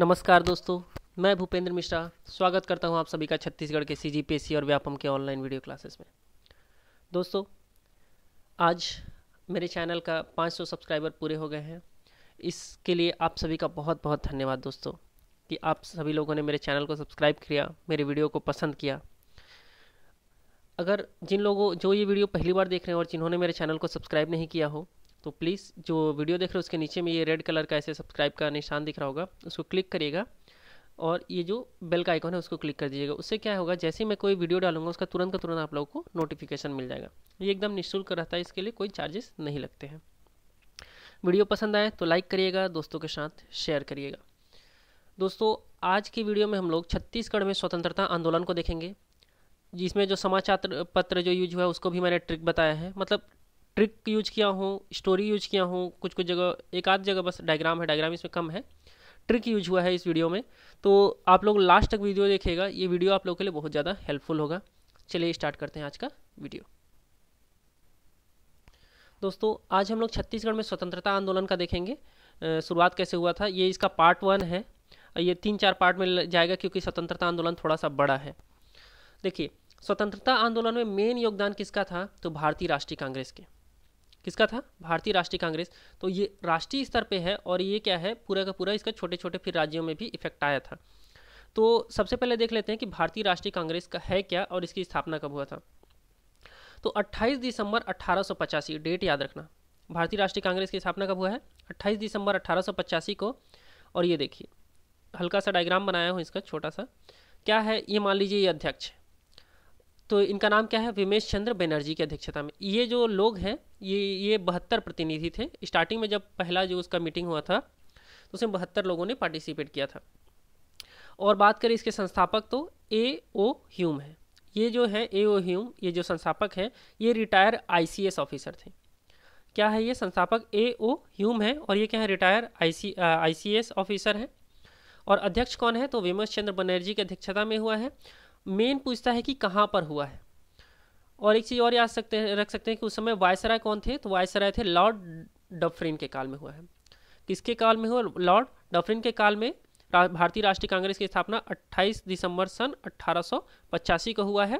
नमस्कार दोस्तों मैं भूपेंद्र मिश्रा स्वागत करता हूं आप सभी का छत्तीसगढ़ के सी जी और व्यापम के ऑनलाइन वीडियो क्लासेस में दोस्तों आज मेरे चैनल का 500 सब्सक्राइबर पूरे हो गए हैं इसके लिए आप सभी का बहुत बहुत धन्यवाद दोस्तों कि आप सभी लोगों ने मेरे चैनल को सब्सक्राइब किया मेरे वीडियो को पसंद किया अगर जिन लोगों जो ये वीडियो पहली बार देख रहे हैं और जिन्होंने मेरे चैनल को सब्सक्राइब नहीं किया हो तो प्लीज़ जो वीडियो देख रहे हो उसके नीचे में ये रेड कलर का ऐसे सब्सक्राइब का निशान दिख रहा होगा उसको क्लिक करिएगा और ये जो बेल का आइकॉन है उसको क्लिक कर दीजिएगा उससे क्या होगा जैसे मैं कोई वीडियो डालूंगा उसका तुरंत का तुरंत आप लोगों को नोटिफिकेशन मिल जाएगा ये एकदम निःशुल्क रहता है इसके लिए कोई चार्जेस नहीं लगते हैं वीडियो पसंद आए तो लाइक करिएगा दोस्तों के साथ शेयर करिएगा दोस्तों आज की वीडियो में हम लोग छत्तीसगढ़ में स्वतंत्रता आंदोलन को देखेंगे जिसमें जो समाचार पत्र जो यूज हुआ है उसको भी मैंने ट्रिक बताया है मतलब ट्रिक यूज किया हूँ स्टोरी यूज किया हूँ कुछ कुछ जगह एक आध जगह बस डायग्राम है डायग्राम इसमें कम है ट्रिक यूज हुआ है इस वीडियो में तो आप लोग लास्ट तक वीडियो देखेगा ये वीडियो आप लोगों के लिए बहुत ज़्यादा हेल्पफुल होगा चलिए स्टार्ट करते हैं आज का वीडियो दोस्तों आज हम लोग छत्तीसगढ़ में स्वतंत्रता आंदोलन का देखेंगे शुरुआत कैसे हुआ था ये इसका पार्ट वन है ये तीन चार पार्ट में जाएगा क्योंकि स्वतंत्रता आंदोलन थोड़ा सा बड़ा है देखिए स्वतंत्रता आंदोलन में मेन योगदान किसका था तो भारतीय राष्ट्रीय कांग्रेस के किसका था भारतीय राष्ट्रीय कांग्रेस तो ये राष्ट्रीय स्तर पे है और ये क्या है पूरा का पूरा इसका छोटे छोटे फिर राज्यों में भी इफेक्ट आया था तो सबसे पहले देख लेते हैं कि भारतीय राष्ट्रीय कांग्रेस का है क्या और इसकी स्थापना कब हुआ था तो 28 दिसंबर अट्ठारह डेट याद रखना भारतीय राष्ट्रीय कांग्रेस की स्थापना कब हुआ है अट्ठाईस दिसंबर अट्ठारह को और ये देखिए हल्का सा डायग्राम बनाया हूँ इसका छोटा सा क्या है ये मान लीजिए ये अध्यक्ष तो इनका नाम क्या है विमेश चंद्र बनर्जी की अध्यक्षता में ये जो लोग हैं ये ये बहत्तर प्रतिनिधि थे स्टार्टिंग में जब पहला जो उसका मीटिंग हुआ था तो उसमें बहत्तर लोगों ने पार्टिसिपेट किया था और बात करें इसके संस्थापक तो ए ओ ह्यूम है ये जो है ए ओ ह्यूम ये जो संस्थापक हैं ये रिटायर आई ऑफिसर थे क्या है ये संस्थापक ए ओ ह्यूम है और ये क्या है रिटायर आई सी ऑफिसर हैं और अध्यक्ष कौन है तो विमर्श चंद्र बनर्जी की अध्यक्षता में हुआ है मेन पूछता है कि कहाँ पर हुआ है और एक चीज़ और याद सकते हैं रख सकते हैं कि उस समय वायसराय कौन थे तो वायसराय थे लॉर्ड डफरिन के काल में हुआ है किसके काल में हुआ लॉर्ड डफरिन के काल में भारतीय राष्ट्रीय कांग्रेस की स्थापना 28 दिसंबर सन 1885 को हुआ है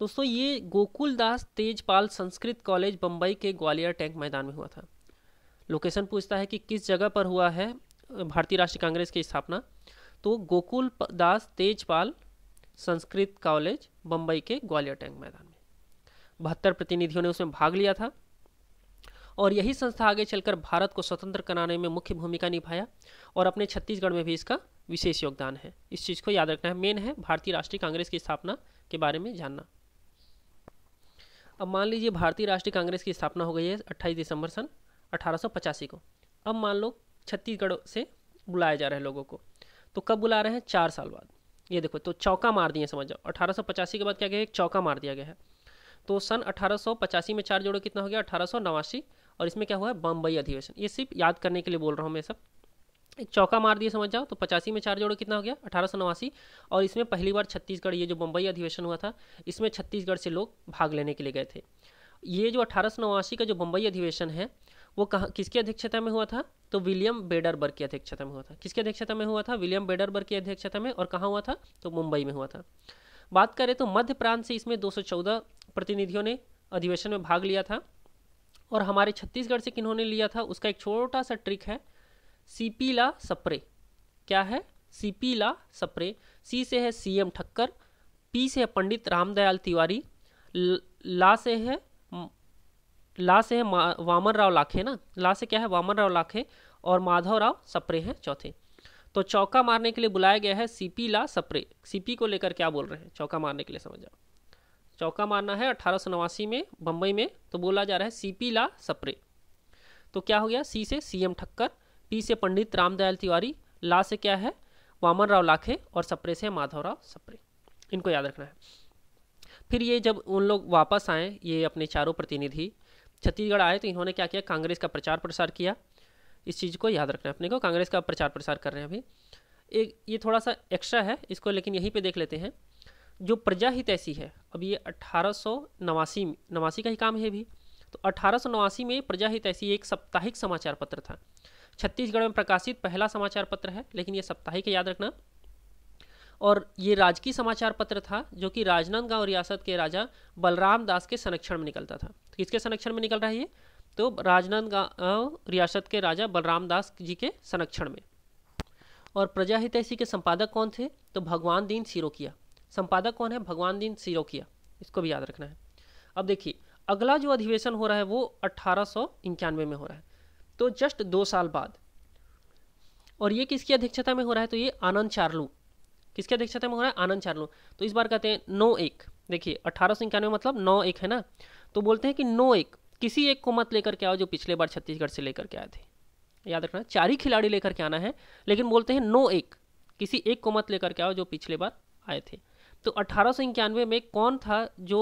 दोस्तों ये गोकुलदास तेजपाल संस्कृत कॉलेज बम्बई के ग्वालियर टैंक मैदान में हुआ था लोकेशन पूछता है कि किस जगह पर हुआ है भारतीय राष्ट्रीय कांग्रेस की स्थापना तो गोकुल दास तेजपाल संस्कृत कॉलेज बम्बई के ग्वालियर टैंक मैदान में बहत्तर प्रतिनिधियों ने उसमें भाग लिया था और यही संस्था आगे चलकर भारत को स्वतंत्र कराने में मुख्य भूमिका निभाया और अपने छत्तीसगढ़ में भी इसका विशेष योगदान है इस चीज़ को याद रखना है मेन है भारतीय राष्ट्रीय कांग्रेस की स्थापना के बारे में जानना अब मान लीजिए भारतीय राष्ट्रीय कांग्रेस की स्थापना हो गई है अट्ठाईस दिसंबर सन अठारह को अब मान लो छत्तीसगढ़ से बुलाया जा रहा है लोगों को तो कब बुला रहे हैं चार साल बाद ये देखो तो चौका मार दिए समझ जाओ अठारह के बाद क्या गया एक चौका मार दिया गया है तो सन अठारह में चार जोड़ो कितना हो गया अठारह और इसमें क्या हुआ है बम्बई अधिवेशन ये सिर्फ याद करने के लिए बोल रहा हूँ मैं सब एक चौका मार दिए समझ जाओ तो पचासी में चार जोड़ो कितना हो गया अठारह और इसमें पहली बार छत्तीसगढ़ ये जो बम्बई अधिवेशन हुआ था इसमें छत्तीसगढ़ से लोग भाग लेने के लिए गए थे ये जो अठारह का जो बम्बई अधिवेशन है वो कहाँ किसकी अध्यक्षता में हुआ था तो विलियम बेडरबर्ग की अध्यक्षता में हुआ था किसकी अध्यक्षता में हुआ था विलियम बेडरबर्ग की अध्यक्षता में और कहाँ हुआ था तो मुंबई में हुआ था बात करें तो मध्य प्रांत से इसमें 214 प्रतिनिधियों ने अधिवेशन में भाग लिया था और हमारे छत्तीसगढ़ से किन्होंने लिया था उसका एक छोटा सा ट्रिक है ला सप्रे क्या है ला सप्रे सी से है सीएम ठक्कर पी से है पंडित रामदयाल तिवारी ला से है ला से है वामन राव लाखे ना ला से क्या है वामन राव लाखे और माधव राव सप्रे हैं चौथे तो चौका मारने के लिए बुलाया गया है सीपी ला सप्रे सीपी को लेकर क्या बोल रहे हैं चौका मारने के लिए समझ जाओ चौका मारना है अठारह में बम्बई में तो बोला जा रहा है सीपी ला सप्रे तो क्या हो गया सी से सीएम ठक्कर पी से पंडित रामदयाल तिवारी ला से क्या है वामन राव लाखे और सप्रे से माधवराव सप्रे इनको याद रखना है फिर ये जब उन लोग वापस आए ये अपने चारों प्रतिनिधि छत्तीसगढ़ आए तो इन्होंने क्या किया कांग्रेस का प्रचार प्रसार किया इस चीज़ को याद रखना अपने को कांग्रेस का प्रचार प्रसार कर रहे हैं अभी एक ये थोड़ा सा एक्स्ट्रा है इसको लेकिन यहीं पे देख लेते हैं जो प्रजा हित ऐसी है अब ये अट्ठारह सौ नवासी नवासी का ही काम है अभी तो अठारह सौ नवासी में प्रजा हित ऐसी एक साप्ताहिक समाचार पत्र था छत्तीसगढ़ में प्रकाशित पहला समाचार पत्र है लेकिन ये साप्ताहिक याद रखना और ये राजकीय समाचार पत्र था जो कि राजनांदगांव रियासत के राजा बलराम दास के संरक्षण में निकलता था तो किसके संरक्षण में निकल रहा है ये तो राजनांदगांव रियासत के राजा बलराम दास जी के संरक्षण में और प्रजा हितैषी के संपादक कौन थे तो भगवान दीन सिरोकिया संपादक कौन है भगवान दीन सिरोकिया इसको भी याद रखना है अब देखिए अगला जो अधिवेशन हो रहा है वो अट्ठारह में हो रहा है तो जस्ट दो साल बाद और ये किसकी अध्यक्षता में हो रहा है तो ये आनंद चार्लू किसके अध्यक्षता में हो रहा है आनंद चार्लू तो इस बार कहते हैं नौ एक देखिए अठारह सौ इक्यानवे मतलब नौ एक है ना तो बोलते हैं कि नौ एक किसी एक को मत लेकर के आओ जो पिछले बार छत्तीसगढ़ से लेकर के आए थे याद रखना चार ही खिलाड़ी लेकर के आना है लेकिन बोलते हैं नौ एक किसी एक को मत लेकर के आओ जो पिछले बार आए थे तो अठारह में कौन था जो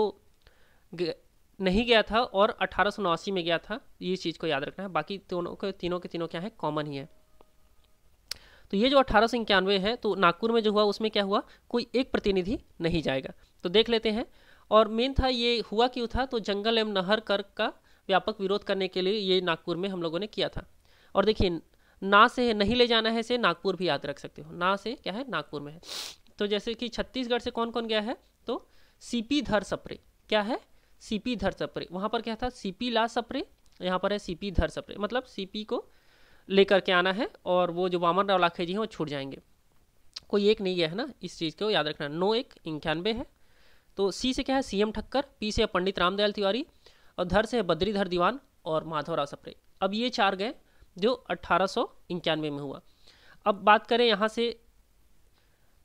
नहीं गया था और अठारह में गया था ये चीज़ को याद रखना है बाकी दोनों के तीनों के तीनों क्या है कॉमन ही है तो ये जो अठारह सौ इक्यानवे है तो नागपुर में जो हुआ उसमें क्या हुआ कोई एक प्रतिनिधि नहीं जाएगा तो देख लेते हैं और मेन था ये हुआ क्यों था तो जंगल एवं नहर कर का व्यापक विरोध करने के लिए ये नागपुर में हम लोगों ने किया था और देखिए ना से नहीं ले जाना है से नागपुर भी याद रख सकते हो ना से क्या है नागपुर में है तो जैसे कि छत्तीसगढ़ से कौन कौन गया है तो सीपी धर सप्रे क्या है सीपी धर सप्रे वहाँ पर क्या था सीपी ला सप्रे यहाँ पर है सीपी धर सप्रे मतलब सीपी को लेकर के आना है और वो जो वामन राव लाखे जी हैं वो छूट जाएंगे कोई एक नहीं गया है ना इस चीज़ को याद रखना नो एक इक्यानवे है तो सी से क्या है सीएम ठक्कर पी से पंडित रामदयाल तिवारी और धर से बद्रीधर दीवान और माधवराव सप्रे अब ये चार गए जो अट्ठारह में हुआ अब बात करें यहाँ से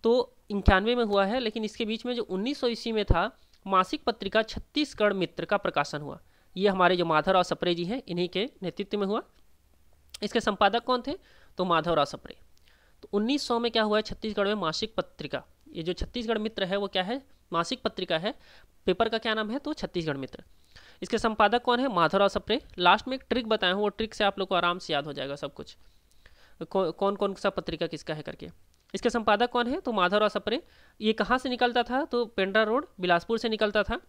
तो इक्यानवे में हुआ है लेकिन इसके बीच में जो उन्नीस ईस्वी में था मासिक पत्रिका छत्तीसगढ़ मित्र का प्रकाशन हुआ ये हमारे जो माधवराव सप्रे जी हैं इन्हीं के नेतृत्व में हुआ इसके संपादक कौन थे तो माधवराव सप्रे तो 1900 में क्या हुआ है छत्तीसगढ़ में मासिक पत्रिका ये जो छत्तीसगढ़ मित्र है वो क्या है मासिक पत्रिका है पेपर का क्या नाम है तो छत्तीसगढ़ मित्र इसके संपादक कौन है माधवराव सप्रे लास्ट में एक ट्रिक बताया हूँ वो ट्रिक से आप लोग को आराम से याद हो जाएगा सब कुछ कौन कौन सा पत्रिका किसका है करके इसके संपादक कौन है तो माधवराव सप्रे ये कहाँ से निकलता था तो पेंड्रा रोड बिलासपुर से निकलता था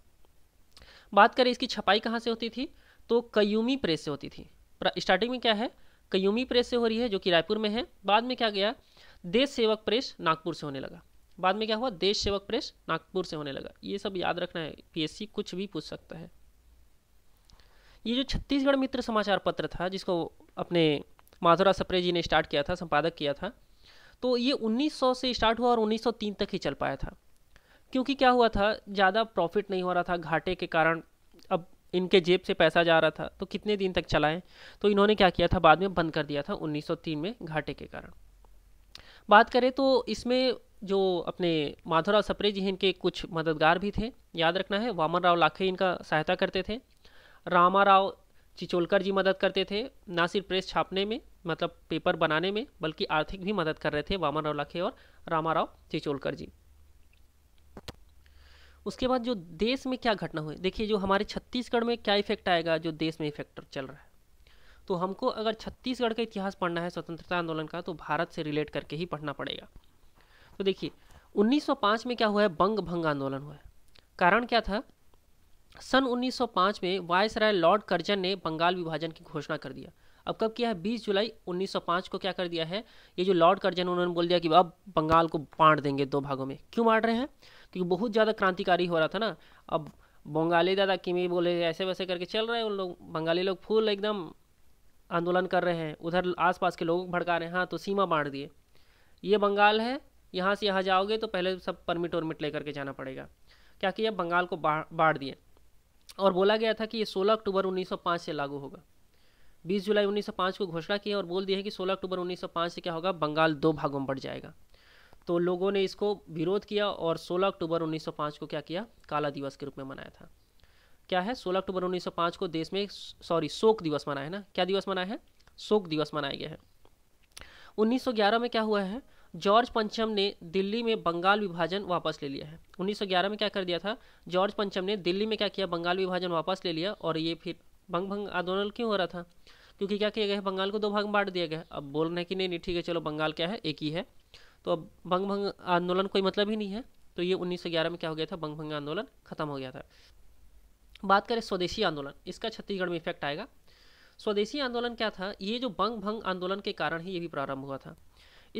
बात करें इसकी छपाई कहाँ से होती थी तो कयूमी प्रेस से होती थी स्टार्टिंग में क्या है कयूमी प्रेस से हो रही है जो कि रायपुर में है बाद में क्या गया देश सेवक प्रेस नागपुर से होने लगा बाद में क्या हुआ देश सेवक प्रेस नागपुर से होने लगा ये सब याद रखना है पीएससी कुछ भी पूछ सकता है ये जो छत्तीसगढ़ मित्र समाचार पत्र था जिसको अपने माधुरा सप्रे जी ने स्टार्ट किया था संपादक किया था तो ये 1900 से स्टार्ट हुआ और 1903 तक ही चल पाया था क्योंकि क्या हुआ था ज़्यादा प्रॉफिट नहीं हो रहा था घाटे के कारण इनके जेब से पैसा जा रहा था तो कितने दिन तक चलाएं तो इन्होंने क्या किया था बाद में बंद कर दिया था 1903 में घाटे के कारण बात करें तो इसमें जो अपने माधवराव सप्रे जी हैं इनके कुछ मददगार भी थे याद रखना है वामन राव लाखे इनका सहायता करते थे रामा राव चिचोलकर जी मदद करते थे ना सिर्फ प्रेस छापने में मतलब पेपर बनाने में बल्कि आर्थिक भी मदद कर रहे थे वामन राव लाखे और रामा राव चिचोलकर जी उसके बाद जो देश में क्या घटना हुई देखिए जो हमारे छत्तीसगढ़ में क्या इफेक्ट आएगा जो देश में इफेक्ट चल रहा है तो हमको अगर छत्तीसगढ़ का इतिहास पढ़ना है स्वतंत्रता आंदोलन का तो भारत से रिलेट करके ही पढ़ना पड़ेगा तो देखिए 1905 में क्या हुआ है बंग भंग आंदोलन हुआ है कारण क्या था सन उन्नीस में वायस लॉर्ड कर्जन ने बंगाल विभाजन की घोषणा कर दिया अब कब किया है बीस जुलाई 1905 को क्या कर दिया है ये जो लॉर्ड कर्जन उन्होंने बोल दिया कि अब बंगाल को बांट देंगे दो भागों में क्यों बांट रहे हैं क्योंकि बहुत ज़्यादा क्रांतिकारी हो रहा था ना अब बंगाली दादा किमी बोले ऐसे वैसे करके चल रहे हैं उन लोग बंगाली लोग फुल एकदम आंदोलन कर रहे हैं उधर आसपास के लोग भड़का रहे हैं हाँ तो सीमा बांट दिए ये बंगाल है यहाँ से यहाँ जाओगे तो पहले सब परमिट वर्मिट लेकर के जाना पड़ेगा क्या कि अब बंगाल को बांट दिए और बोला गया था कि ये 16 अक्टूबर 1905 से लागू होगा 20 जुलाई 1905 को घोषणा की और बोल दिया है कि 16 अक्टूबर 1905 से क्या होगा बंगाल दो भागों में बढ़ जाएगा तो लोगों ने इसको विरोध किया और 16 अक्टूबर 1905 को क्या किया काला दिवस के रूप में मनाया था क्या है 16 अक्टूबर 1905 को देश में सॉरी शोक दिवस मनाया है ना क्या दिवस मनाया है शोक दिवस मनाया गया है 1911 में क्या हुआ है जॉर्ज पंचम ने दिल्ली में बंगाल विभाजन वापस ले लिया है 1911 में क्या कर दिया था जॉर्ज पंचम ने दिल्ली में क्या किया बंगाल विभाजन वापस ले लिया और ये फिर भंग भंग आंदोलन क्यों हो रहा था क्योंकि क्या किया गया है बंगाल को दो भाग बांट दिया गया अब बोल रहे हैं कि नहीं नहीं ठीक है चलो बंगाल क्या है एक ही है तो अब बंग भंग आंदोलन कोई मतलब ही नहीं है तो ये 1911 में क्या हो गया था बंग भंग आंदोलन खत्म हो गया था बात करें स्वदेशी आंदोलन इसका छत्तीसगढ़ में इफेक्ट आएगा स्वदेशी आंदोलन क्या था ये जो बंग भंग आंदोलन के कारण ही ये भी प्रारंभ हुआ था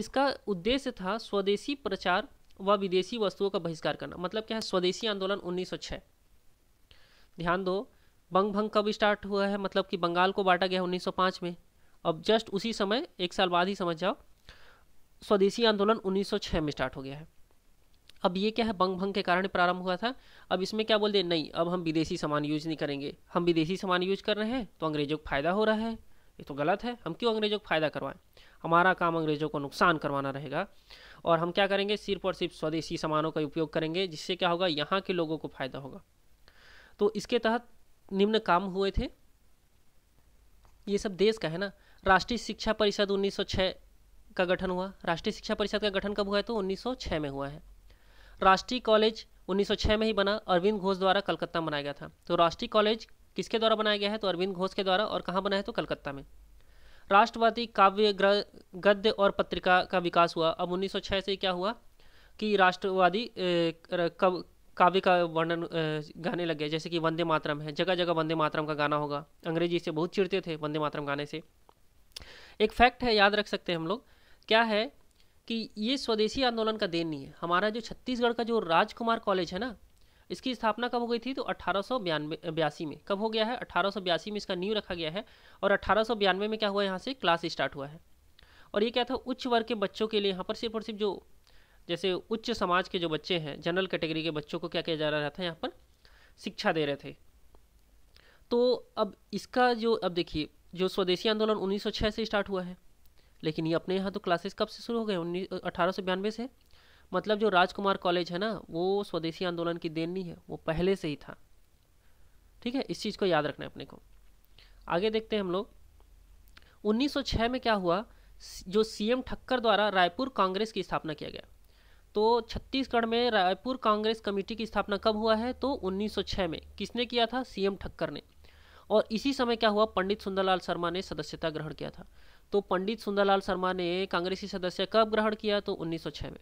इसका उद्देश्य था स्वदेशी प्रचार व विदेशी वस्तुओं का बहिष्कार करना मतलब क्या है स्वदेशी आंदोलन छः ध्यान दो बंग भंग कब स्टार्ट हुआ है मतलब कि बंगाल को बांटा गया 1905 में अब जस्ट उसी समय एक साल बाद ही समझ जाओ स्वदेशी आंदोलन 1906 में स्टार्ट हो गया है अब ये क्या है बंग भंग के कारण प्रारंभ हुआ था अब इसमें क्या बोल दें नहीं अब हम विदेशी सामान यूज नहीं करेंगे हम विदेशी सामान यूज कर रहे हैं तो अंग्रेजों को फायदा हो रहा है ये तो गलत है हम क्यों अंग्रेजों को फायदा करवाएं हमारा काम अंग्रेजों को नुकसान करवाना रहेगा और हम क्या करेंगे सिर्फ और सिर्फ स्वदेशी सामानों का उपयोग करेंगे जिससे क्या होगा यहाँ के लोगों को फायदा होगा तो इसके तहत निम्न काम हुए थे ये सब देश का है ना राष्ट्रीय शिक्षा परिषद का गठन हुआ राष्ट्रीय शिक्षा परिषद का गठन कब हुआ है तो 1906 में हुआ है राष्ट्रीय कॉलेज 1906 में ही बना अरविंद घोष द्वारा कलकत्ता में बनाया गया था तो राष्ट्रीय कॉलेज किसके द्वारा बनाया गया है तो अरविंद घोष के द्वारा और कहाँ बना है तो कलकत्ता में राष्ट्रवादी काव्य गद्य और पत्रिका का विकास हुआ अब 1906 से क्या हुआ कि राष्ट्रवादी काव्य का वर्णन गाने लगे जैसे कि वंदे मातरम है जगह जगह वंदे मातरम का गाना होगा अंग्रेजी से बहुत चिड़ते थे वंदे मातरम गाने से एक फैक्ट है याद रख सकते हैं हम लोग क्या है कि ये स्वदेशी आंदोलन का देन नहीं है हमारा जो छत्तीसगढ़ का जो राजकुमार कॉलेज है ना इसकी स्थापना कब हो गई थी तो अठारह में कब हो गया है अठारह में इसका न्यू रखा गया है और अठारह में क्या हुआ यहाँ से क्लास स्टार्ट हुआ है और ये क्या था उच्च वर्ग के बच्चों के लिए यहाँ पर सिर्फ और सिर्फ जो जैसे उच्च समाज के जो बच्चे हैं जनरल कैटेगरी के बच्चों को क्या किया जा रहा था यहाँ पर शिक्षा दे रहे थे तो अब इसका जो अब देखिए जो स्वदेशी आंदोलन 1906 से स्टार्ट हुआ है लेकिन ये अपने यहाँ तो क्लासेस कब से शुरू हो गए उन्नीस अठारह सौ बयानवे से मतलब जो राजकुमार कॉलेज है ना वो स्वदेशी आंदोलन की देन नहीं है वो पहले से ही था ठीक है इस चीज़ को याद रखना है अपने को आगे देखते हैं हम लोग 1906 में क्या हुआ जो सीएम ठक्कर द्वारा रायपुर कांग्रेस की स्थापना किया गया तो छत्तीसगढ़ में रायपुर कांग्रेस कमेटी की स्थापना कब हुआ है तो 1906 में किसने किया था सीएम ठक्कर ने और इसी समय क्या हुआ पंडित सुंदरलाल शर्मा ने सदस्यता ग्रहण किया था तो पंडित सुंदरलाल शर्मा ने कांग्रेसी सदस्य कब ग्रहण किया तो 1906 में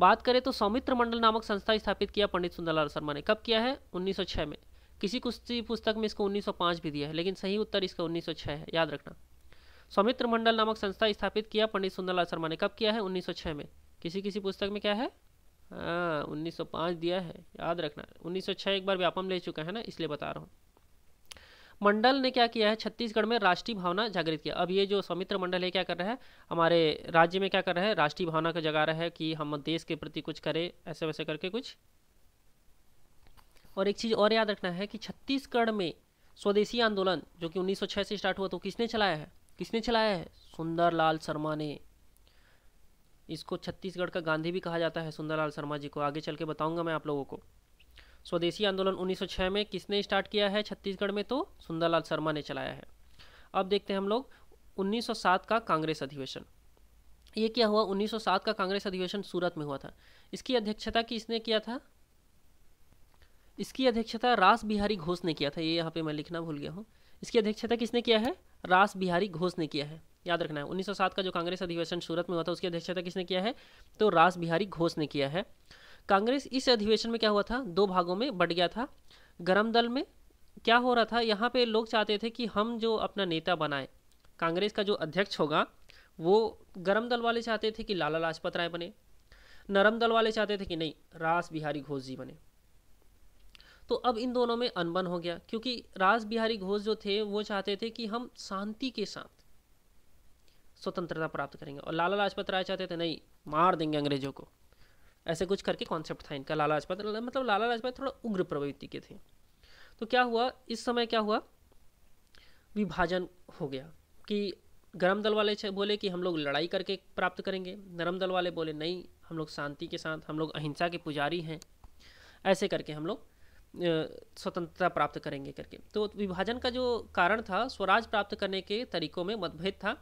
बात करें तो सौमित्र मंडल नामक संस्था स्थापित किया पंडित सुंदरलाल शर्मा ने कब किया है 1906 में किसी कुश्ती पुस्तक में इसको 1905 भी दिया है लेकिन सही उत्तर इसका 1906 है याद रखना सौमित्र मंडल नामक संस्था स्थापित किया पंडित सुंदरलाल शर्मा ने कब किया है 1906 में किसी किसी पुस्तक में क्या है हाँ, उन्नीस 1905 दिया है याद रखना उन्नीस एक बार व्यापम ले चुका है ना इसलिए बता रहा हूँ मंडल ने क्या किया है छत्तीसगढ़ में राष्ट्रीय भावना जागृत किया अब ये जो सौमित्र मंडल है क्या कर रहा है हमारे राज्य में क्या कर रहा है राष्ट्रीय भावना का जगा रहा है कि हम देश के प्रति कुछ करें ऐसे वैसे करके कुछ और एक चीज़ और याद रखना है कि छत्तीसगढ़ में स्वदेशी आंदोलन जो कि उन्नीस से स्टार्ट हुआ तो किसने चलाया है किसने चलाया है सुंदरलाल शर्मा ने इसको छत्तीसगढ़ का गांधी भी कहा जाता है सुंदरलाल शर्मा जी को आगे चल के बताऊंगा मैं आप लोगों को स्वदेशी आंदोलन 1906 में किसने स्टार्ट किया है छत्तीसगढ़ में तो सुंदरलाल शर्मा ने चलाया है अब देखते हैं हम लोग 1907 का कांग्रेस अधिवेशन ये क्या हुआ 1907 का कांग्रेस अधिवेशन सूरत में हुआ था इसकी अध्यक्षता किसने किया था इसकी अध्यक्षता रास बिहारी घोष ने किया था ये यहाँ पे मैं लिखना भूल गया हूँ इसकी अध्यक्षता किसने किया है रास बिहारी घोष ने किया है याद रखना है 1907 का जो कांग्रेस अधिवेशन सूरत में हुआ था उसकी अध्यक्षता किसने किया है तो रास बिहारी घोष ने किया है कांग्रेस इस अधिवेशन में क्या हुआ था दो भागों में बट गया था गर्म दल में क्या हो रहा था यहाँ पे लोग चाहते थे कि हम जो अपना नेता बनाए कांग्रेस का जो अध्यक्ष होगा वो गर्म दल वाले चाहते थे कि लाला लाजपत राय बने नरम दल वाले चाहते थे कि नहीं रास बिहारी घोष जी बने तो अब इन दोनों में अनबन हो गया क्योंकि रास बिहारी घोष जो थे वो चाहते थे कि हम शांति के साथ स्वतंत्रता प्राप्त करेंगे और लाला लाजपत राय चाहते थे नहीं मार देंगे अंग्रेजों को ऐसे कुछ करके कॉन्सेप्ट था इनका लाला लाजपत मतलब लाला लाजपत थोड़ा उग्र प्रवृत्ति के थे तो क्या हुआ इस समय क्या हुआ विभाजन हो गया कि गर्म दल वाले बोले कि हम लोग लड़ाई करके प्राप्त करेंगे नरम दल वाले बोले नहीं हम लोग शांति के साथ हम लोग अहिंसा के पुजारी हैं ऐसे करके हम लोग स्वतंत्रता प्राप्त करेंगे करके तो विभाजन का जो कारण था स्वराज प्राप्त करने के तरीकों में मतभेद था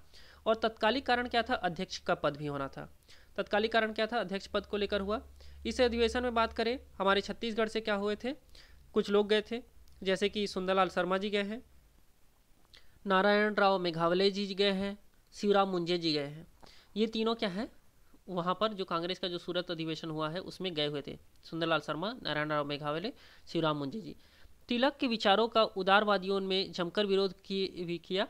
और तत्कालिक कारण क्या था अध्यक्ष का पद भी होना था तत्कालिक कारण क्या था अध्यक्ष पद को लेकर हुआ इस अधिवेशन में बात करें हमारे छत्तीसगढ़ से क्या हुए थे कुछ लोग गए थे जैसे कि सुंदरलाल शर्मा जी गए हैं नारायण राव मेघावले जी गए हैं शिवराम मुंजे जी गए हैं ये तीनों क्या है वहाँ पर जो कांग्रेस का जो सूरत अधिवेशन हुआ है उसमें गए हुए थे सुंदरलाल शर्मा नारायण राव मेघावले शिवराम मुंजे जी तिलक के विचारों का उदारवादियों में जमकर विरोध की भी किया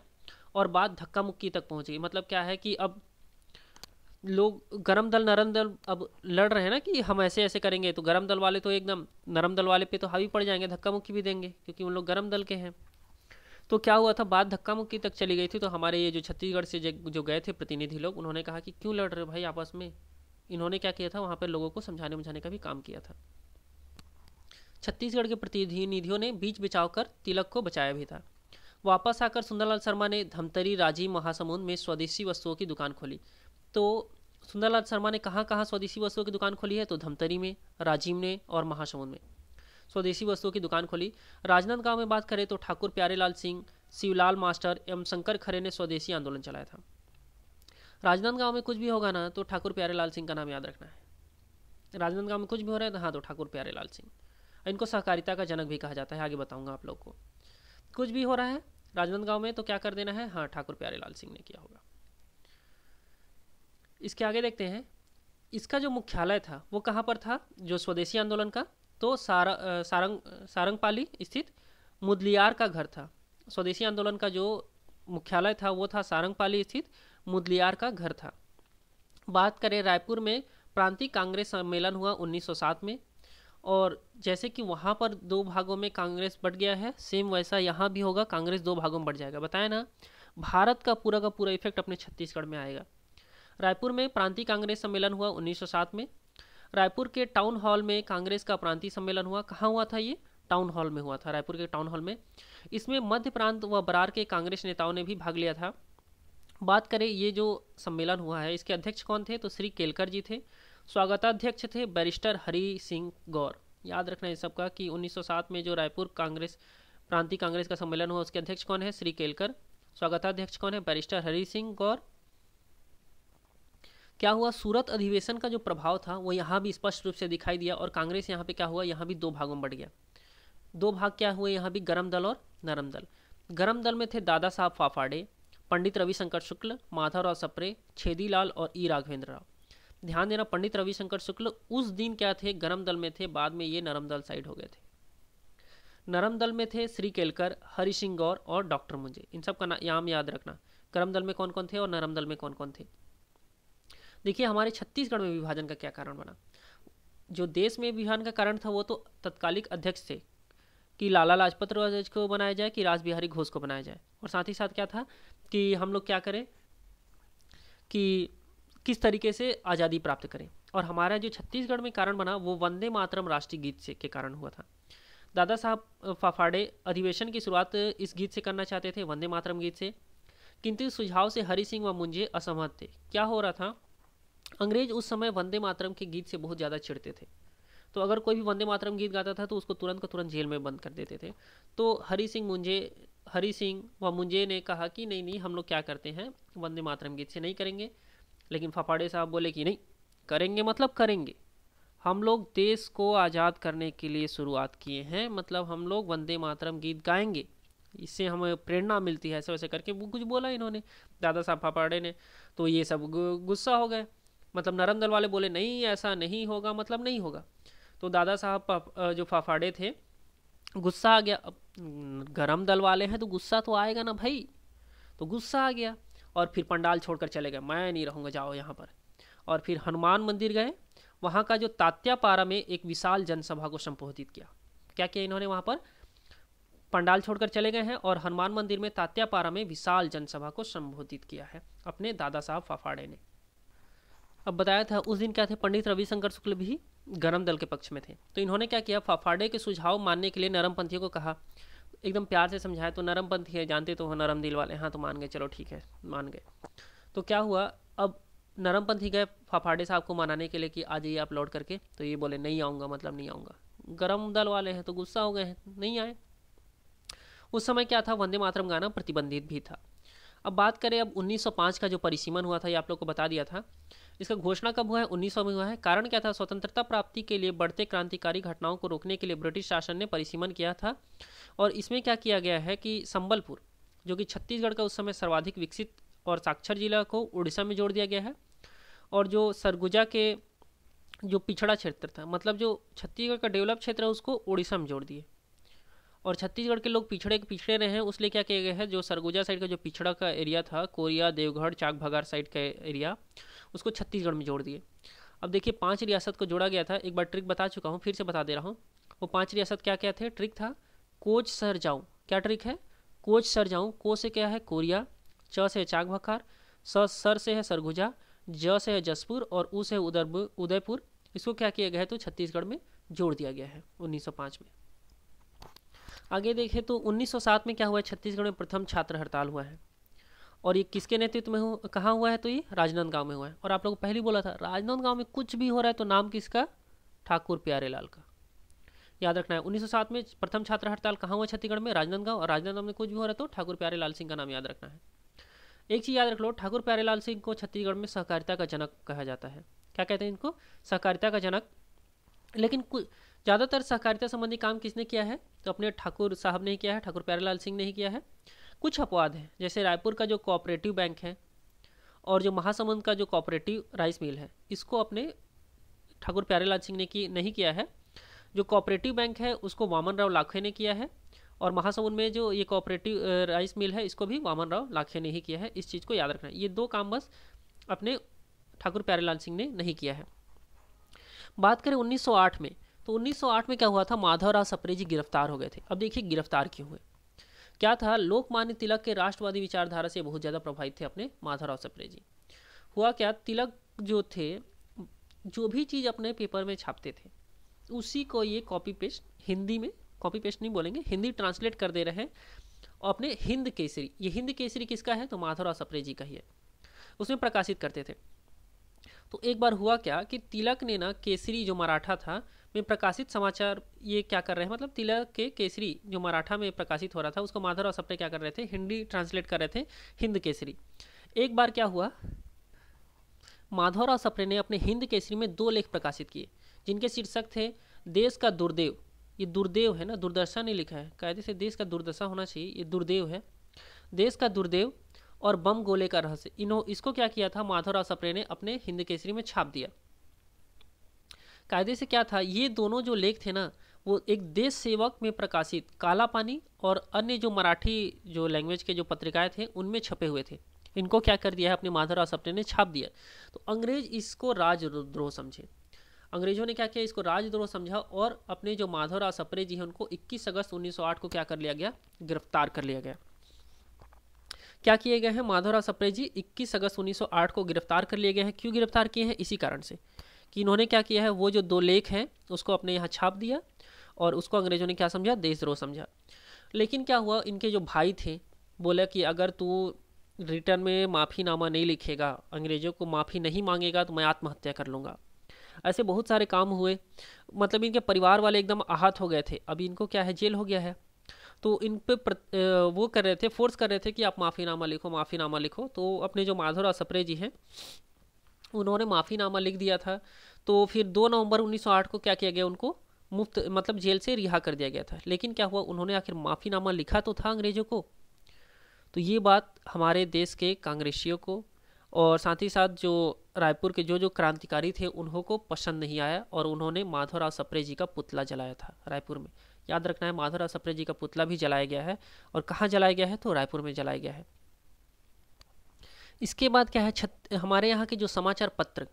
और बात धक्का मुक्की तक पहुँच गई मतलब क्या है कि अब लोग गर्म दल नरम दल अब लड़ रहे हैं ना कि हम ऐसे ऐसे करेंगे तो गर्म दल वाले तो एकदम नरम दल वाले पे तो हावी पड़ जाएंगे धक्का मुक्की भी देंगे क्योंकि उन लोग गर्म दल के हैं तो क्या हुआ था बात धक्का मुक्की तक चली गई थी तो हमारे ये जो छत्तीसगढ़ से जो गए थे प्रतिनिधि लोग उन्होंने कहा कि क्यों लड़ रहे हो भाई आपस में इन्होंने क्या किया था वहाँ पर लोगों को समझाने उमझाने का भी काम किया था छत्तीसगढ़ के प्रतिनिधियों ने बीच बिचाव कर तिलक को बचाया भी था वापस आकर सुंदरलाल शर्मा ने धमतरी राजीव महासमुंद में स्वदेशी वस्तुओं की दुकान खोली तो सुंदरलाल शर्मा ने कहाँ कहाँ स्वदेशी वस्तुओं की दुकान खोली है तो धमतरी में राजीव ने और महासमुंद में स्वदेशी वस्तुओं की दुकान खोली राजनांदगांव में बात करें तो ठाकुर प्यारेलाल सिंह शिवलाल मास्टर एवं शंकर खरे ने स्वदेशी आंदोलन चलाया था राजनांदगांव में कुछ भी होगा ना तो ठाकुर प्यारेलाल सिंह का नाम याद रखना है राजनांदगांव में कुछ भी हो रहा है तो हाँ तो ठाकुर प्यारेलाल सिंह इनको सहकारिता का जनक भी कहा जाता है आगे बताऊंगा आप लोग को कुछ भी हो रहा है राजनांदगांव में तो क्या कर देना है हाँ ठाकुर प्यारेलाल सिंह ने किया होगा इसके आगे देखते हैं इसका जो मुख्यालय था वो कहाँ पर था जो स्वदेशी आंदोलन का तो सारा सारंग सारंगपाली स्थित मुदलियार का घर था स्वदेशी आंदोलन का जो मुख्यालय था वो था सारंगपाली स्थित मुदलियार का घर था बात करें रायपुर में प्रांतीय कांग्रेस सम्मेलन हुआ 1907 में और जैसे कि वहाँ पर दो भागों में कांग्रेस बढ़ गया है सेम वैसा यहाँ भी होगा कांग्रेस दो भागों में बढ़ जाएगा बताया ना भारत का पूरा का पूरा इफेक्ट अपने छत्तीसगढ़ में आएगा रायपुर में प्रांतीय कांग्रेस सम्मेलन हुआ 1907 में रायपुर के टाउन हॉल में कांग्रेस का प्रांतीय सम्मेलन हुआ कहाँ हुआ था ये टाउन हॉल में हुआ था रायपुर के टाउन हॉल में इसमें मध्य प्रांत व बरार के कांग्रेस नेताओं ने भी भाग लिया था बात करें ये जो सम्मेलन हुआ है इसके अध्यक्ष कौन थे तो श्री केलकर जी थे स्वागताध्यक्ष थे बैरिस्टर हरी सिंह गौर याद रखना है सबका कि 1907 में जो रायपुर कांग्रेस प्रांतीय कांग्रेस का सम्मेलन हुआ उसके अध्यक्ष कौन है श्री केलकर स्वागताध्यक्ष कौन है बैरिस्टर हरी सिंह गौर क्या हुआ सूरत अधिवेशन का जो प्रभाव था वो यहाँ भी स्पष्ट रूप से दिखाई दिया और कांग्रेस यहाँ पे क्या हुआ यहाँ भी दो भागों में बढ़ गया दो भाग क्या हुए यहाँ भी गर्म दल और नरम दल गर्म दल में थे दादा साहब फाफाड़े पंडित रविशंकर शुक्ल माधवराव सप्रे छेदीलाल और ई राघवेंद्र राव ध्यान देना पंडित रविशंकर शुक्ल उस दिन क्या थे गर्म दल में थे बाद में ये नरम दल साइड हो गए थे नरम दल में थे श्री केलकर हरि सिंह गौर और डॉक्टर मुंजे इन सब का नाम याद रखना गर्म दल में कौन कौन थे और नरम दल में कौन कौन थे देखिए हमारे छत्तीसगढ़ में विभाजन का क्या कारण बना जो देश में विभाजन का कारण था वो तो तत्कालिक अध्यक्ष थे कि लाला लाजपत राय को बनाया जाए कि राज बिहारी घोष को बनाया जाए और साथ ही साथ क्या था कि हम लोग क्या करें कि किस तरीके से आज़ादी प्राप्त करें और हमारा जो छत्तीसगढ़ में कारण बना वो वंदे मातरम राष्ट्रीय गीत से के कारण हुआ था दादा साहब फाफाड़े अधिवेशन की शुरुआत इस गीत से करना चाहते थे वंदे मातरम गीत से किंतु सुझाव से हरि सिंह व मुंजे असहमत थे क्या हो रहा था अंग्रेज उस समय वंदे मातरम के गीत से बहुत ज़्यादा चिड़ते थे तो अगर कोई भी वंदे मातरम गीत गाता था तो उसको तुरंत का तुरंत जेल में बंद कर देते थे तो हरी सिंह मुंजे हरी सिंह व मुंजे ने कहा कि नहीं नहीं हम लोग क्या करते हैं वंदे मातरम गीत से नहीं करेंगे लेकिन फफाड़े साहब बोले कि नहीं करेंगे मतलब करेंगे हम लोग देश को आज़ाद करने के लिए शुरुआत किए हैं मतलब हम लोग वंदे मातरम गीत गाएंगे इससे हमें प्रेरणा मिलती है ऐसे वैसे करके वो कुछ बोला इन्होंने दादा साहब फाफाड़े ने तो ये सब गुस्सा हो गए मतलब नरम दल वाले बोले नहीं ऐसा नहीं होगा मतलब नहीं होगा तो दादा साहब जो फाफाड़े थे गुस्सा आ गया अब गरम दल वाले हैं तो गुस्सा तो आएगा ना भाई तो गुस्सा आ गया और फिर पंडाल छोड़कर चले गए मैं नहीं रहूँगा जाओ यहाँ पर और फिर हनुमान मंदिर गए वहाँ का जो तात्यापारा में एक विशाल जनसभा को संबोधित किया क्या किया इन्होंने वहाँ पर पंडाल छोड़कर चले गए हैं और हनुमान मंदिर में तात्यापारा में विशाल जनसभा को संबोधित किया है अपने दादा साहब फाफाड़े ने अब बताया था उस दिन क्या थे पंडित रविशंकर शुक्ल भी गरम दल के पक्ष में थे तो इन्होंने क्या किया फाफाड़े के सुझाव मानने के लिए नरमपंथियों को कहा एकदम प्यार से समझाया तो नरमपंथी है जानते तो हो नरम दिल वाले हाँ तो मान गए चलो ठीक है मान गए तो क्या हुआ अब नरमपंथी गए फाफाड़े साहब को मनाने के लिए कि आ जाइए आप लौट करके तो ये बोले नहीं आऊँगा मतलब नहीं आऊँगा गरम दल वाले हैं तो गुस्सा हो गए हैं नहीं आए उस समय क्या था वंदे मातरम गाना प्रतिबंधित भी था अब बात करें अब 1905 का जो परिसीमन हुआ था ये आप लोग को बता दिया था इसका घोषणा कब हुआ है उन्नीस में हुआ है कारण क्या था स्वतंत्रता प्राप्ति के लिए बढ़ते क्रांतिकारी घटनाओं को रोकने के लिए ब्रिटिश शासन ने परिसीमन किया था और इसमें क्या किया गया है कि संबलपुर जो कि छत्तीसगढ़ का उस समय सर्वाधिक विकसित और साक्षर जिला को उड़ीसा में जोड़ दिया गया है और जो सरगुजा के जो पिछड़ा क्षेत्र था मतलब जो छत्तीसगढ़ का डेवलप क्षेत्र है उसको उड़ीसा में जोड़ दिए और छत्तीसगढ़ के लोग पिछड़े पिछड़े रहे हैं उसलिए क्या किया गया है जो सरगुजा साइड का जो पिछड़ा का एरिया था कोरिया देवघर चाक भगार साइड का एरिया उसको छत्तीसगढ़ में जोड़ दिए अब देखिए पांच रियासत को जोड़ा गया था एक बार ट्रिक बता चुका हूँ फिर से बता दे रहा हूँ वो पाँच रियासत क्या क्या थे ट्रिक था कोच सर जाऊँ क्या ट्रिक है कोच सर जाऊँ को से क्या है कोरिया च से चाक भखार स सर से है सरगुजा ज से है जसपुर और उ से है उदयपुर इसको क्या किया गया है तो छत्तीसगढ़ में जोड़ दिया गया है 1905 में आगे देखें तो 1907 में क्या हुआ है छत्तीसगढ़ में प्रथम छात्र हड़ताल हुआ है और ये किसके नेतृत्व में कहा कहाँ हुआ है तो ये राजनांदगांव में हुआ है और आप लोग पहले बोला था राजनांदगांव में कुछ भी हो रहा है तो नाम किसका ठाकुर लाल का याद रखना है 1907 में प्रथम छात्र हड़ताल कहाँ हुआ छत्तीसगढ़ में राजनांदगांव और राजनांदगांव में कुछ भी हो रहा है तो ठाकुर लाल सिंह का नाम याद रखना है एक चीज़ याद रख लो ठाकुर लाल सिंह को छत्तीसगढ़ में सहकारिता का जनक कहा जाता है क्या कहते हैं इनको सहकारिता का जनक लेकिन कुछ ज़्यादातर सहकारिता संबंधी काम किसने किया है तो अपने ठाकुर साहब ने किया है ठाकुर प्यारेलाल सिंह ने ही किया है कुछ अपवाद हैं जैसे रायपुर का जो कोऑपरेटिव बैंक है और जो महासमुंद का जो कोऑपरेटिव राइस मिल है इसको अपने ठाकुर प्यारेलाल सिंह ने की नहीं किया है जो कोऑपरेटिव बैंक है उसको वामन राव लाखे ने किया है और महासमुंद में जो ये कोऑपरेटिव राइस मिल है इसको भी वामन राव लाखे ने ही किया है इस चीज़ को याद रखना ये दो काम बस अपने ठाकुर प्यारेलाल सिंह ने नहीं किया है बात करें 1908 में तो 1908 में क्या हुआ था माधवराव सप्रे जी गिरफ्तार हो गए थे अब देखिए गिरफ्तार क्यों हुए क्या था लोकमान्य तिलक के राष्ट्रवादी विचारधारा से बहुत ज़्यादा प्रभावित थे अपने माधवराव सप्रे जी हुआ क्या तिलक जो थे जो भी चीज़ अपने पेपर में छापते थे उसी को ये कॉपी पेस्ट हिंदी में कॉपी पेस्ट नहीं बोलेंगे हिंदी ट्रांसलेट कर दे रहे हैं और अपने हिंद केसरी ये हिंद केसरी किसका है तो माधवराव सप्रे जी का ही है उसमें प्रकाशित करते थे तो एक बार हुआ क्या कि तिलक ने ना केसरी जो मराठा था में प्रकाशित समाचार ये क्या कर रहे हैं मतलब तिलक के केसरी जो मराठा में प्रकाशित हो रहा था उसको माधव और सप्रे क्या कर रहे थे हिंदी ट्रांसलेट कर रहे थे हिंद केसरी एक बार क्या हुआ माधवराव सप्रे ने अपने हिंद केसरी में दो लेख प्रकाशित किए जिनके शीर्षक थे देश का दुर्देव ये दुर्देव है ना दुर्दशा नहीं लिखा है कायदे से देश का दुर्दशा होना चाहिए ये दुर्देव है देश का दुर्देव और बम गोले का रहस्य इन्हों इसको क्या किया था माधवराव सप्रे ने अपने हिंद केसरी में छाप दिया कायदे से क्या था ये दोनों जो लेख थे ना वो एक देश सेवक में प्रकाशित काला पानी और अन्य जो मराठी जो लैंग्वेज के जो पत्रिकाएं थे उनमें छपे हुए थे इनको क्या कर दिया है अपने माधवराव सपने ने छाप दिया तो अंग्रेज इसको राजद्रोह समझे अंग्रेजों ने क्या किया इसको राजद्रोह समझा और अपने जो माधवराव सप्रे जी हैं उनको 21 अगस्त 1908 को क्या कर लिया गया गिरफ्तार कर लिया गया क्या किए गए हैं माधवराव सप्रे जी 21 अगस्त 1908 को गिरफ्तार कर लिए गए हैं क्यों गिरफ्तार किए हैं इसी कारण से कि इन्होंने क्या किया है वो जो दो लेख हैं उसको अपने यहाँ छाप दिया और उसको अंग्रेज़ों ने क्या समझा देशद्रोह समझा लेकिन क्या हुआ इनके जो भाई थे बोला कि अगर तू रिटर्न में माफ़ीनामा नहीं लिखेगा अंग्रेज़ों को माफ़ी नहीं मांगेगा तो मैं आत्महत्या कर लूँगा ऐसे बहुत सारे काम हुए मतलब इनके परिवार वाले एकदम आहत हो गए थे अभी इनको क्या है जेल हो गया है तो इन पर वो कर रहे थे फोर्स कर रहे थे कि आप माफ़ीनामा लिखो माफ़ीनामा लिखो तो अपने जो माधवराव सप्रे जी हैं उन्होंने माफ़ीनामा लिख दिया था तो फिर 2 नवंबर 1908 को क्या किया गया उनको मुफ्त मतलब जेल से रिहा कर दिया गया था लेकिन क्या हुआ उन्होंने आखिर माफ़ीनामा लिखा तो था अंग्रेज़ों को तो ये बात हमारे देश के कांग्रेसियों को और साथ ही साथ जो रायपुर के जो जो क्रांतिकारी थे उन्हों को पसंद नहीं आया और उन्होंने माधवराव सप्रे जी का पुतला जलाया था रायपुर में याद रखना है माधवराव सप्रे जी का पुतला भी जलाया गया है और कहाँ जलाया गया है तो रायपुर में जलाया गया है इसके बाद क्या है छत हमारे यहाँ के जो समाचार पत्र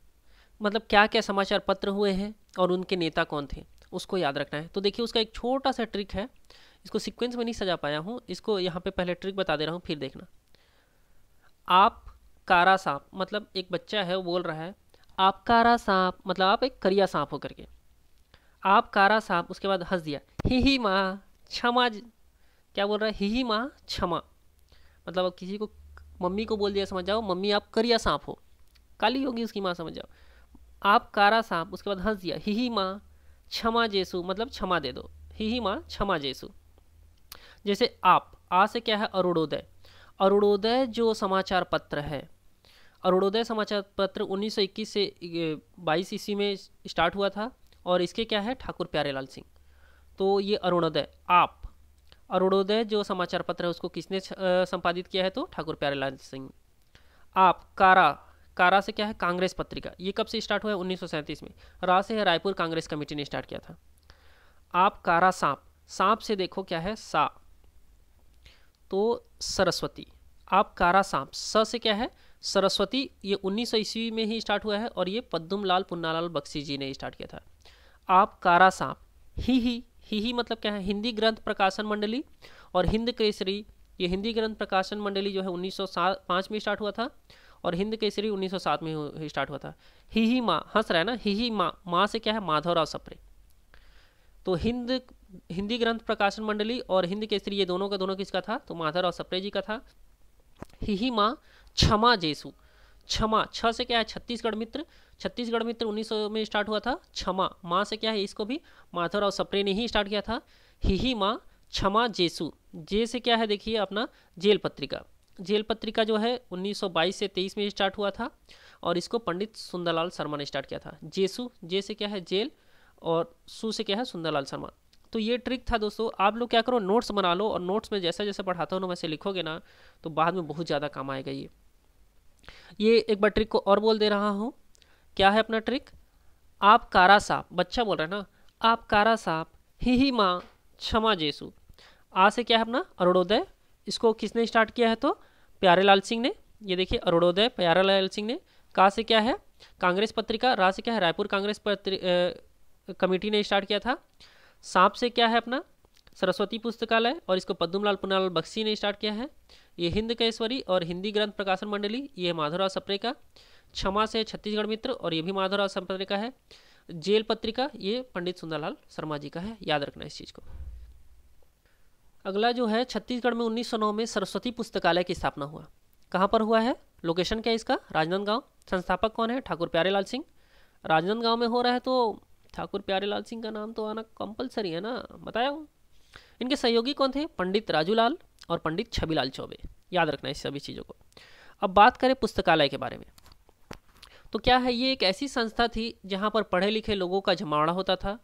मतलब क्या क्या समाचार पत्र हुए हैं और उनके नेता कौन थे उसको याद रखना है तो देखिए उसका एक छोटा सा ट्रिक है इसको सीक्वेंस में नहीं सजा पाया हूँ इसको यहाँ पे पहले ट्रिक बता दे रहा हूँ फिर देखना आप कारा सांप मतलब एक बच्चा है वो बोल रहा है आप कारा सांप मतलब आप एक करिया सांप हो करके आप कारा सांप उसके बाद हंस दिया ही ही माँ क्षमा क्या बोल रहा है ही ही माँ क्षमा मतलब किसी को मम्मी को बोल दिया समझ जाओ मम्मी आप करिया सांप हो काली होगी उसकी माँ समझ जाओ आप कारा सांप उसके बाद हंस दिया ही ही माँ क्षमा जेसु मतलब क्षमा दे दो ही ही माँ क्षमा जेसु जैसे आप आ से क्या है अरुणोदय अरुणोदय जो समाचार पत्र है अरुणोदय समाचार पत्र 1921 से 22 ईस्वी में स्टार्ट हुआ था और इसके क्या है ठाकुर प्यारेलाल सिंह तो ये अरुणोदय आप अरुणोदय जो समाचार पत्र है उसको किसने संपादित किया है तो ठाकुर प्यारेलाल सिंह आप कारा कारा से क्या है कांग्रेस पत्रिका ये कब से स्टार्ट हुआ है उन्नीस में रा से है रायपुर कांग्रेस कमेटी ने स्टार्ट किया था आप कारा सांप सांप से देखो क्या है सा तो सरस्वती आप कारा सांप स से क्या है सरस्वती ये सौ ईस्वी में ही स्टार्ट हुआ है और ये पद्मलाल पुन्नालाल बख्शी जी ने स्टार्ट किया था आप कारा सांप ही ही ही ही मतलब क्या है हिंदी ग्रंथ प्रकाशन मंडली और हिंद केसरी ये हिंदी ग्रंथ प्रकाशन मंडली जो है उन्नीस में स्टार्ट हुआ था और हिंद केसरी 1907 में स्टार्ट हुआ था ही ही माँ हंस रहा है ना ही ही माँ माँ से क्या है माधवराव सप्रे तो हिंद हिंदी ग्रंथ प्रकाशन मंडली और हिंद केसरी ये दोनों का दोनों किसका था तो माधवराव सप्रे जी का था ही ही माँ क्षमा जेसु क्षमा छ से क्या है छत्तीसगढ़ मित्र छत्तीसगढ़ मित्र 1900 में तो स्टार्ट हुआ था क्षमा माँ से क्या है इसको भी माधवराव सप्रे ने ही स्टार्ट किया था ही ही माँ क्षमा जेसु जे से क्या है देखिए अपना जेल पत्रिका जेल पत्रिका जो है 1922 से 23 में स्टार्ट हुआ था और इसको पंडित सुंदरलाल शर्मा ने स्टार्ट किया था जेसु जे से क्या है जेल और सु से क्या है सुंदरलाल शर्मा तो ये ट्रिक था दोस्तों आप लोग क्या करो नोट्स बना लो और नोट्स में जैसा जैसा पढ़ाता हूँ ना वैसे लिखोगे ना तो बाद में बहुत ज़्यादा काम आएगा ये ये एक बार ट्रिक को और बोल दे रहा हूँ क्या है अपना ट्रिक आप कारा साप बच्चा बोल रहा है ना आप कारा साप ही ही माँ क्षमा जेसु आ से क्या है अपना अरुणोदय इसको किसने स्टार्ट किया है तो प्यारे लाल सिंह ने ये देखिए अरुणोदय प्यारे लाल सिंह ने का से क्या है कांग्रेस पत्रिका रा से क्या है रायपुर कांग्रेस पत्र कमेटी ने स्टार्ट किया था सांप से क्या है अपना सरस्वती पुस्तकालय और इसको पद्मलाल पुनालाल बख्शी ने स्टार्ट किया है ये हिंद केश्वरी और हिंदी ग्रंथ प्रकाशन मंडली ये माधोराव सप्रे का क्षमा से छत्तीसगढ़ मित्र और ये भी माधवराव संपादने का है जेल पत्रिका ये पंडित सुंदरलाल शर्मा जी का है याद रखना इस चीज़ को अगला जो है छत्तीसगढ़ में उन्नीस में सरस्वती पुस्तकालय की स्थापना हुआ कहाँ पर हुआ है लोकेशन क्या है इसका राजनांदगांव संस्थापक कौन है ठाकुर प्यारेलाल सिंह राजनांदगांव में हो रहा है तो ठाकुर प्यारेलाल सिंह का नाम तो आना कंपलसरी है ना बताया हूँ इनके सहयोगी कौन थे पंडित राजूलाल और पंडित छबीलाल चौबे याद रखना इस सभी चीज़ों को अब बात करें पुस्तकालय के बारे में तो क्या है ये एक ऐसी संस्था थी जहाँ पर पढ़े लिखे लोगों का जमावड़ा होता था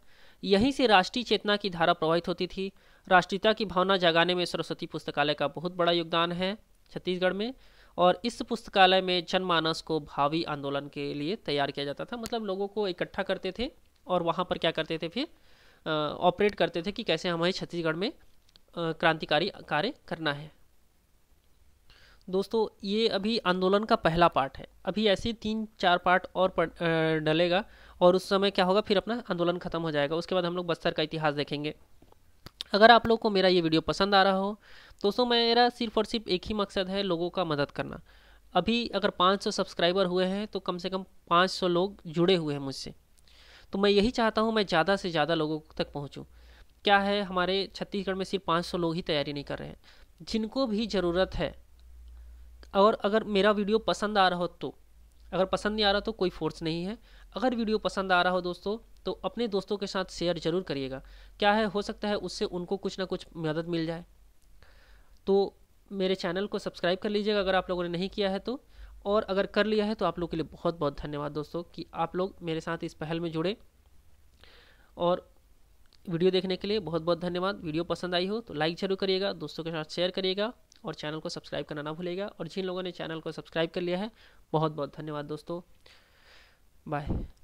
यहीं से राष्ट्रीय चेतना की धारा प्रवाहित होती थी राष्ट्रीयता की भावना जगाने में सरस्वती पुस्तकालय का बहुत बड़ा योगदान है छत्तीसगढ़ में और इस पुस्तकालय में जनमानस को भावी आंदोलन के लिए तैयार किया जाता था मतलब लोगों को इकट्ठा करते थे और वहाँ पर क्या करते थे फिर ऑपरेट करते थे कि कैसे हमारे छत्तीसगढ़ में क्रांतिकारी कार्य करना है दोस्तों ये अभी आंदोलन का पहला पार्ट है अभी ऐसे तीन चार पार्ट और डलेगा और उस समय क्या होगा फिर अपना आंदोलन खत्म हो जाएगा उसके बाद हम लोग बस्तर का इतिहास देखेंगे अगर आप लोग को मेरा ये वीडियो पसंद आ रहा हो दोस्तों मेरा सिर्फ और सिर्फ एक ही मकसद है लोगों का मदद करना अभी अगर 500 सब्सक्राइबर हुए हैं तो कम से कम 500 लोग जुड़े हुए हैं मुझसे तो मैं यही चाहता हूँ मैं ज़्यादा से ज़्यादा लोगों तक पहुँचूँ क्या है हमारे छत्तीसगढ़ में सिर्फ 500 लोग ही तैयारी नहीं कर रहे हैं जिनको भी ज़रूरत है और अगर मेरा वीडियो पसंद आ रहा हो तो अगर पसंद नहीं आ रहा तो कोई फोर्स नहीं है अगर वीडियो पसंद आ रहा हो दोस्तों तो अपने दोस्तों के साथ शेयर ज़रूर करिएगा क्या है हो सकता है उससे उनको कुछ ना कुछ मदद मिल जाए तो मेरे चैनल को सब्सक्राइब कर लीजिएगा अगर आप लोगों ने नहीं किया है तो और अगर कर लिया है तो आप लोगों के लिए बहुत बहुत धन्यवाद दोस्तों कि आप लोग मेरे साथ इस पहल में जुड़े और वीडियो देखने के लिए बहुत बहुत धन्यवाद वीडियो पसंद आई हो तो लाइक जरूर करिएगा दोस्तों के साथ शेयर करिएगा और चैनल को सब्सक्राइब करना ना भूलेगा और जिन लोगों ने चैनल को सब्सक्राइब कर लिया है बहुत बहुत धन्यवाद दोस्तों बाय